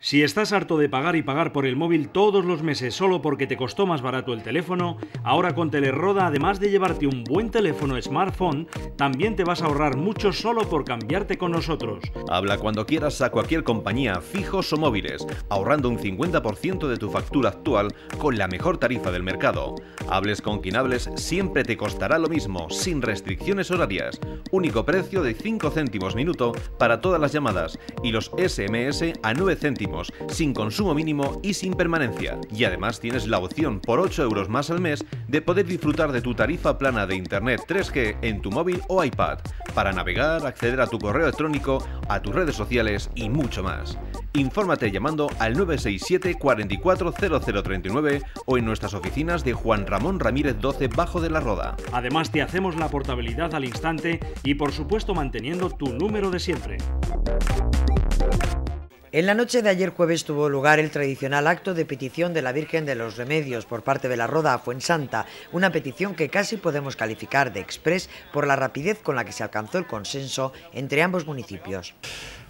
Si estás harto de pagar y pagar por el móvil todos los meses solo porque te costó más barato el teléfono, ahora con Teleroda, además de llevarte un buen teléfono smartphone, también te vas a ahorrar mucho solo por cambiarte con nosotros. Habla cuando quieras a cualquier compañía, fijos o móviles, ahorrando un 50% de tu factura actual con la mejor tarifa del mercado. Hables con quien hables, siempre te costará lo mismo, sin restricciones horarias. Único precio de 5 céntimos minuto para todas las llamadas y los SMS a 9 céntimos sin consumo mínimo y sin permanencia. Y además tienes la opción por 8 euros más al mes de poder disfrutar de tu tarifa plana de Internet 3G en tu móvil o iPad, para navegar, acceder a tu correo electrónico, a tus redes sociales y mucho más. Infórmate llamando al 967 44 o en nuestras oficinas de Juan Ramón Ramírez 12 Bajo de la Roda. Además te hacemos la portabilidad al instante y por supuesto manteniendo tu número de siempre. En la noche de ayer jueves tuvo lugar el tradicional acto de petición de la Virgen de los Remedios por parte de la Roda a Fuensanta, una petición que casi podemos calificar de express por la rapidez con la que se alcanzó el consenso entre ambos municipios.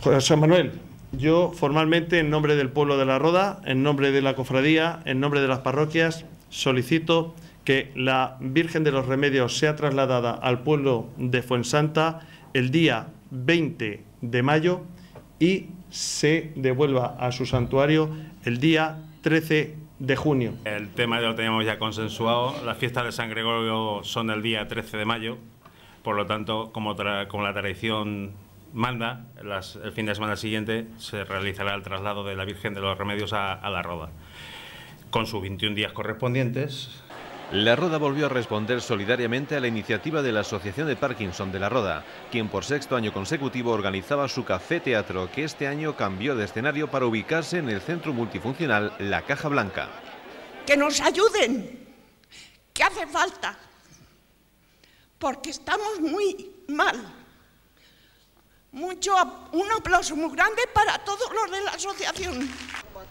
José Manuel, yo formalmente en nombre del pueblo de la Roda, en nombre de la cofradía, en nombre de las parroquias, solicito que la Virgen de los Remedios sea trasladada al pueblo de Fuensanta el día 20 de mayo y se devuelva a su santuario el día 13 de junio. El tema ya lo teníamos ya consensuado. Las fiestas de San Gregorio son el día 13 de mayo. Por lo tanto, como, la tradición manda, el fin de semana siguiente se realizará el traslado de la Virgen de los Remedios a, a la Roda, con sus 21 días correspondientes, la Roda volvió a responder solidariamente a la iniciativa de la Asociación de Parkinson de la Roda, quien por sexto año consecutivo organizaba su café teatro, que este año cambió de escenario para ubicarse en el centro multifuncional La Caja Blanca. Que nos ayuden, que hace falta, porque estamos muy mal. Mucho, un aplauso muy grande para todos los de la asociación.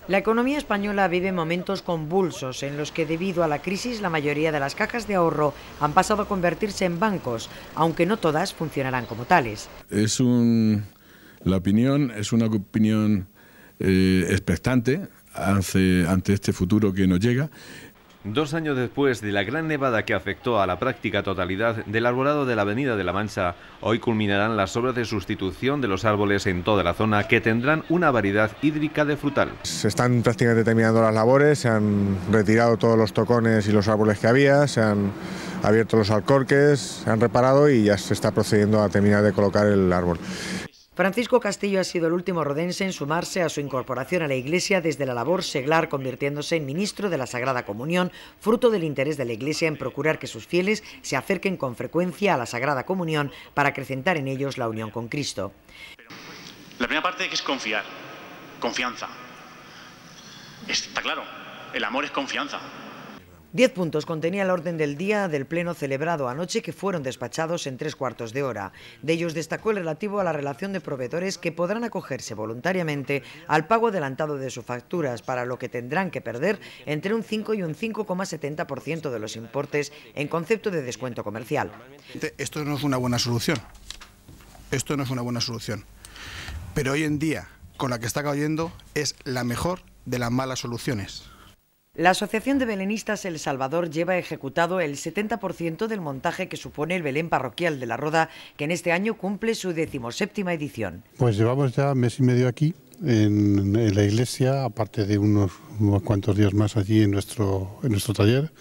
La economía española vive momentos convulsos en los que debido a la crisis la mayoría de las cajas de ahorro han pasado a convertirse en bancos, aunque no todas funcionarán como tales. Es un, la opinión es una opinión eh, expectante ante este futuro que nos llega Dos años después de la gran nevada que afectó a la práctica totalidad del arbolado de la Avenida de la Mancha, hoy culminarán las obras de sustitución de los árboles en toda la zona que tendrán una variedad hídrica de frutal. Se están prácticamente terminando las labores, se han retirado todos los tocones y los árboles que había, se han abierto los alcorques, se han reparado y ya se está procediendo a terminar de colocar el árbol. Francisco Castillo ha sido el último rodense en sumarse a su incorporación a la Iglesia desde la labor seglar, convirtiéndose en ministro de la Sagrada Comunión, fruto del interés de la Iglesia en procurar que sus fieles se acerquen con frecuencia a la Sagrada Comunión para acrecentar en ellos la unión con Cristo. La primera parte es confiar, confianza. Está claro, el amor es confianza. Diez puntos contenía el orden del día del pleno celebrado anoche que fueron despachados en tres cuartos de hora. De ellos destacó el relativo a la relación de proveedores que podrán acogerse voluntariamente al pago adelantado de sus facturas, para lo que tendrán que perder entre un 5 y un 5,70% de los importes en concepto de descuento comercial. Esto no es una buena solución. Esto no es una buena solución. Pero hoy en día, con la que está cayendo, es la mejor de las malas soluciones. La Asociación de Belenistas El Salvador lleva ejecutado el 70% del montaje que supone el Belén Parroquial de la Roda, que en este año cumple su decimoséptima edición. Pues llevamos ya mes y medio aquí, en, la iglesia, aparte de unos, cuantos días más allí en nuestro, en nuestro taller.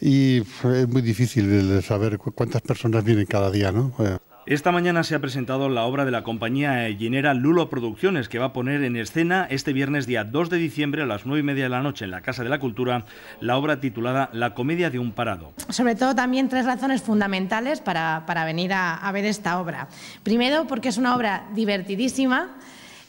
Y es muy difícil saber cuántas personas vienen cada día, ¿no? Esta mañana se ha presentado la obra de la compañía llenera Lulo Producciones, que va a poner en escena este viernes día 2 de diciembre a las 9 y media de la noche en la Casa de la Cultura la obra titulada La comedia de un parado. Sobre todo también tres razones fundamentales para, venir a, ver esta obra. Primero, porque es una obra divertidísima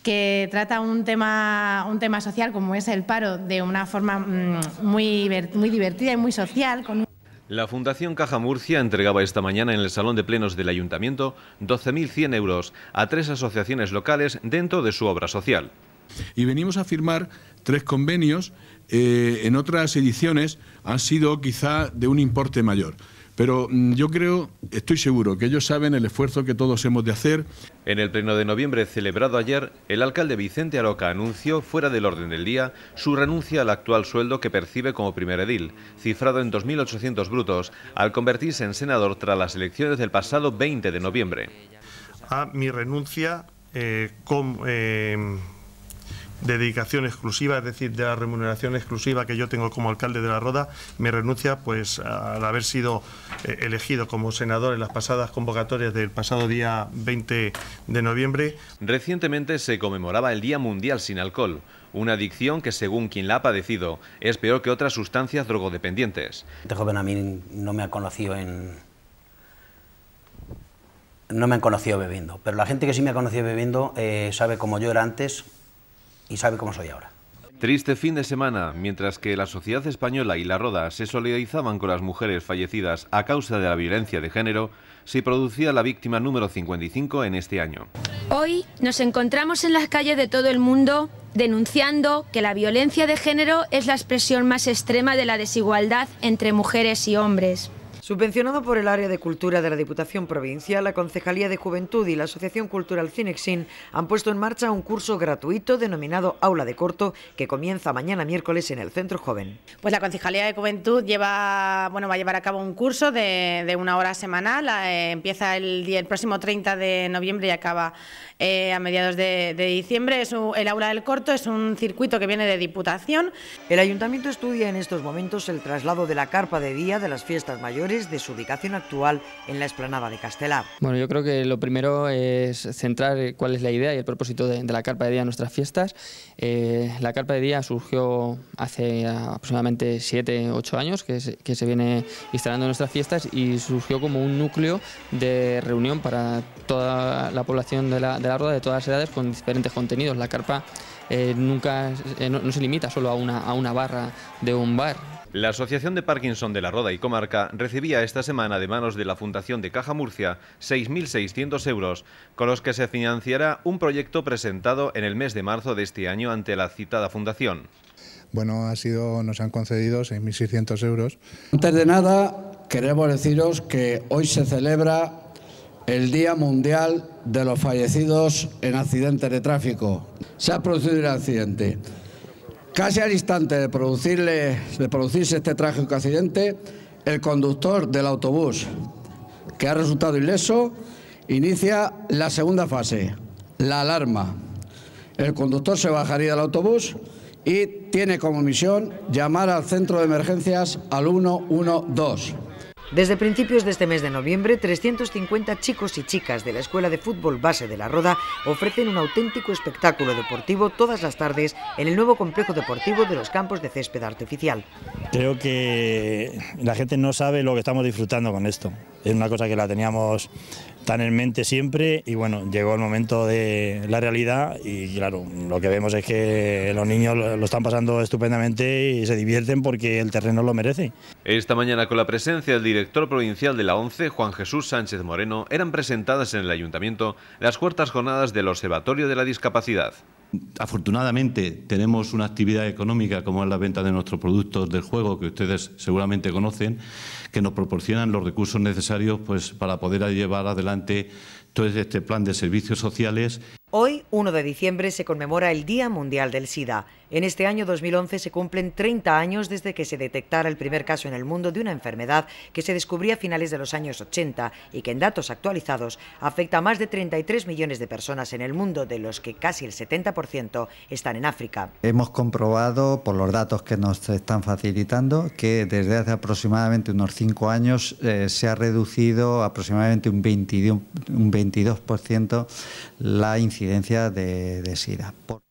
que trata un tema, un tema social como es el paro de una forma mm, muy, muy divertida y muy social, con la Fundación Caja Murcia entregaba esta mañana en el Salón de Plenos del Ayuntamiento 12.100 euros a tres asociaciones locales dentro de su obra social. Y venimos a firmar tres convenios, eh, en otras ediciones han sido quizá de un importe mayor. Pero mm, yo creo, estoy seguro, que ellos saben el esfuerzo que todos hemos de hacer. En el pleno de noviembre celebrado ayer, el alcalde Vicente Aroca anunció, fuera del orden del día, su renuncia al actual sueldo que percibe como primer edil, cifrado en 2.800 brutos, al convertirse en senador tras las elecciones del pasado 20 de noviembre. A mi renuncia eh, con... Eh, dedicación exclusiva, es decir, de la remuneración exclusiva que yo tengo como alcalde de La Roda, ...me renuncia, pues al haber sido eh, elegido como senador en las pasadas convocatorias del pasado día 20 de noviembre. Recientemente se conmemoraba el Día Mundial sin Alcohol, una adicción que según quien la ha padecido es peor que otras sustancias drogodependientes. Este joven a mí no me ha conocido en... No me han conocido bebiendo, pero la gente que sí me ha conocido bebiendo eh, sabe como yo era antes, y sabe cómo soy ahora. Triste fin de semana, mientras que la sociedad española y la Roda se solidarizaban con las mujeres fallecidas a causa de la violencia de género, se producía la víctima número 55 en este año. Hoy nos encontramos en las calles de todo el mundo denunciando que la violencia de género es la expresión más extrema de la desigualdad entre mujeres y hombres. Subvencionado por el Área de Cultura de la Diputación Provincial, la Concejalía de Juventud y la Asociación Cultural Cinexin han puesto en marcha un curso gratuito denominado Aula de Corto que comienza mañana miércoles en el Centro Joven. Pues la Concejalía de Juventud lleva, bueno, va a llevar a cabo un curso de, una hora semanal. Eh, empieza el, día, el próximo 30 de noviembre y acaba eh, a mediados de, diciembre. el Aula del Corto es un circuito que viene de Diputación. El Ayuntamiento estudia en estos momentos el traslado de la carpa de día de las fiestas mayores de su ubicación actual en la explanada de Castelar. Bueno, yo creo que lo primero es centrar cuál es la idea y el propósito de, la carpa de día en nuestras fiestas. Eh, la carpa de día surgió hace aproximadamente 7, 8 años que se, viene instalando en nuestras fiestas y surgió como un núcleo de reunión para toda la población de la, Rueda... de todas las edades, con diferentes contenidos. La carpa eh, nunca eh, no, se limita solo a una, a una barra de un bar. La Asociación de Parkinson de la Roda y Comarca recibía esta semana de manos de la Fundación de Caja Murcia 6.600 euros, con los que se financiará un proyecto presentado en el mes de marzo de este año ante la citada fundación. Bueno, ha sido, nos han concedido 6.600 euros. Antes de nada, queremos deciros que hoy se celebra el Día Mundial de los Fallecidos en Accidentes de Tráfico. Se ha producido el accidente. Casi al instante de, producirse este trágico accidente, el conductor del autobús, que ha resultado ileso, inicia la segunda fase, la alarma. El conductor se bajaría del autobús y tiene como misión llamar al centro de emergencias al 112. Desde principios de este mes de noviembre, 350 chicos y chicas de la Escuela de Fútbol Base de La Roda ofrecen un auténtico espectáculo deportivo todas las tardes en el nuevo complejo deportivo de los campos de césped artificial. Creo que la gente no sabe lo que estamos disfrutando con esto es una cosa que la teníamos tan en mente siempre y bueno, llegó el momento de la realidad y claro, lo que vemos es que los niños lo están pasando estupendamente y se divierten porque el terreno lo merece. Esta mañana con la presencia del director provincial de la ONCE, Juan Jesús Sánchez Moreno, eran presentadas en el ayuntamiento las cuartas jornadas del Observatorio de la Discapacidad. Afortunadamente tenemos una actividad económica como es la venta de nuestros productos del juego, que ustedes seguramente conocen, que nos proporcionan los recursos necesarios pues, para poder llevar adelante todo este plan de servicios sociales Hoy, 1 de diciembre, se conmemora el Día Mundial del SIDA. En este año 2011 se cumplen 30 años desde que se detectara el primer caso en el mundo de una enfermedad que se descubría a finales de los años 80 y que en datos actualizados afecta a más de 33 millones de personas en el mundo, de los que casi el 70% están en África. Hemos comprobado, por los datos que nos están facilitando, que desde hace aproximadamente unos 5 años eh, se ha reducido aproximadamente un 22% la incidencia evidencia de, de SIDA. Por